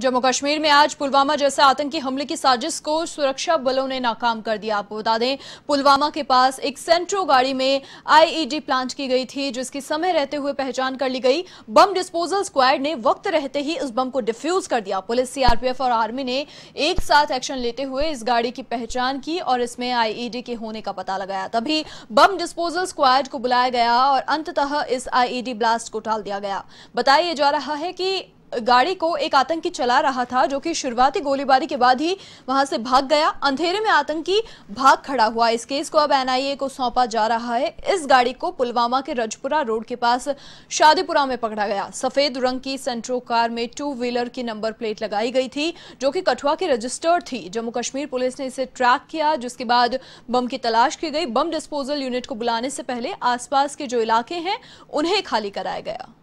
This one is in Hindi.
जम्मू कश्मीर में आज पुलवामा जैसे आतंकी हमले की साजिश को सुरक्षा बलों ने नाकाम कर दिया आपको बता दें पुलवामा के पास एक सेंट्रो गाड़ी में आईईडी प्लांट e की गई थी जिसकी समय रहते हुए पहचान कर ली गई बम डिस्पोजल स्क्वाड ने वक्त रहते ही इस बम को डिफ्यूज कर दिया पुलिस सीआरपीएफ और आर्मी ने एक साथ एक्शन लेते हुए इस गाड़ी की पहचान की और इसमें आईईडी e के होने का पता लगाया तभी बम डिस्पोजल स्क्वाड को बुलाया गया और अंततः इस आईईडी ब्लास्ट e को टाल दिया गया बताया जा रहा है कि गाड़ी को एक आतंकी चला रहा था जो कि शुरुआती गोलीबारी के बाद ही वहां से भाग गया अंधेरे में आतंकी भाग खड़ा हुआ इस केस को अब एनआईए को सौंपा जा रहा है इस गाड़ी को पुलवामा के रजपुरा रोड के पास शादीपुरा में पकड़ा गया सफेद रंग की सेंट्रो कार में टू व्हीलर की नंबर प्लेट लगाई गई थी जो की कठुआ की रजिस्टर्ड थी जम्मू कश्मीर पुलिस ने इसे ट्रैक किया जिसके बाद बम की तलाश की गई बम डिस्पोजल यूनिट को बुलाने से पहले आसपास के जो इलाके हैं उन्हें खाली कराया गया